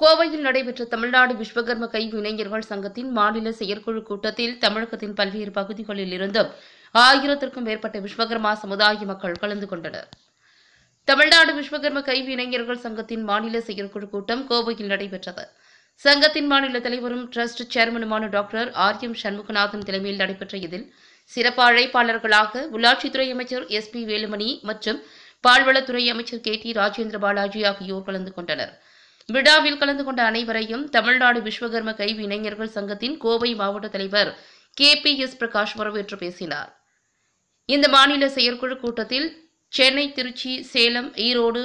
கோவையில் நடைபெற்ற தமிழ்நாடு விஸ்வகர்ம இளைஞர்கள் சங்கத்தின் மாநில செயற்குழு கூட்டத்தில் தமிழகத்தின் பல்வேறு பகுதிகளில் இருந்தும் ஆயிரத்திற்கும் மேற்பட்ட விஸ்வகர்மா சமுதாய மக்கள் கலந்து கொண்டனர் தமிழ்நாடு விஸ்வகர்ம இளைஞர்கள் சங்கத்தின் மாநில செயற்குழு கூட்டம் கோவையில் நடைபெற்றது சங்கத்தின் மாநில தலைவரும் டிரஸ்ட் சேர்மனுமான டாக்டர் ஆர் எம் சண்முகநாதன் தலைமையில் நடைபெற்ற இதில் சிறப்பு அழைப்பாளர்களாக உள்ளாட்சித்துறை அமைச்சர் எஸ் பி வேலுமணி மற்றும் பால்வளத்துறை அமைச்சர் கே டி ராஜேந்திர பாலாஜி ஆகியோர் கலந்து கொண்டனர் விழாவில் கலந்து கொண்ட அனைவரையும் தமிழ்நாடு விஸ்வகர்ம கைவி இளைஞர்கள் சங்கத்தின் கோவை மாவட்ட தலைவர் கே பி எஸ் பிரகாஷ் வரவேற்று பேசினார் இந்த மாநில செயற்குழு கூட்டத்தில் சென்னை திருச்சி சேலம் ஈரோடு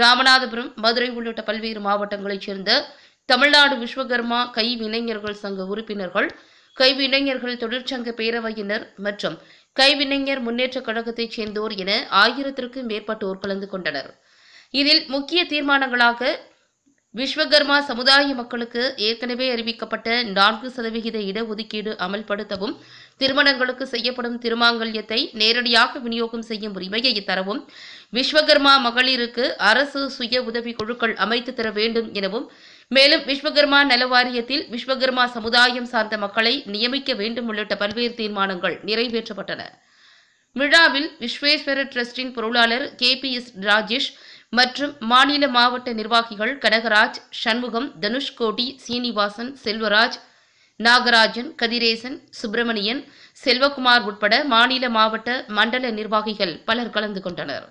ராமநாதபுரம் மதுரை உள்ளிட்ட பல்வேறு மாவட்டங்களைச் சேர்ந்த தமிழ்நாடு விஸ்வகர்மா கைவினைஞர்கள் சங்க உறுப்பினர்கள் கைவினைஞர்கள் தொழிற்சங்க பேரவையினர் மற்றும் கைவினைஞர் முன்னேற்றக் கழகத்தைச் சேர்ந்தோர் என ஆயிரத்திற்கும் மேற்பட்டோர் கலந்து கொண்டனர் இதில் முக்கிய தீர்மானங்களாக விஸ்வகர்மா சமுதாய மக்களுக்கு ஏற்கனவே அறிவிக்கப்பட்ட நான்கு சதவிகித இடஒதுக்கீடு அமல்படுத்தவும் திருமணங்களுக்கு செய்யப்படும் திருமாங்கல்யத்தை நேரடியாக விநியோகம் செய்யும் உரிமையை தரவும் விஸ்வகர்மா மகளிருக்கு அரசு சுய உதவி குழுக்கள் அமைத்து தர வேண்டும் எனவும் மேலும் விஸ்வகர்மா நலவாரியத்தில் விஸ்வகர்மா சமுதாயம் சார்ந்த மக்களை நியமிக்க வேண்டும் உள்ளிட்ட பல்வேறு தீர்மானங்கள் நிறைவேற்றப்பட்டன விழாவில் விஸ்வேஸ்வர டிரஸ்டின் பொருளாளர் கே பி எஸ் ராஜேஷ் மற்றும் மாநில மாவட்ட நிர்வாகிகள் கனகராஜ் சண்முகம் தனுஷ்கோட்டி சீனிவாசன் செல்வராஜ் நாகராஜன் கதிரேசன் சுப்பிரமணியன் செல்வகுமார் உட்பட மாநில மாவட்ட மண்டல நிர்வாகிகள் பலர் கலந்து கொண்டனர்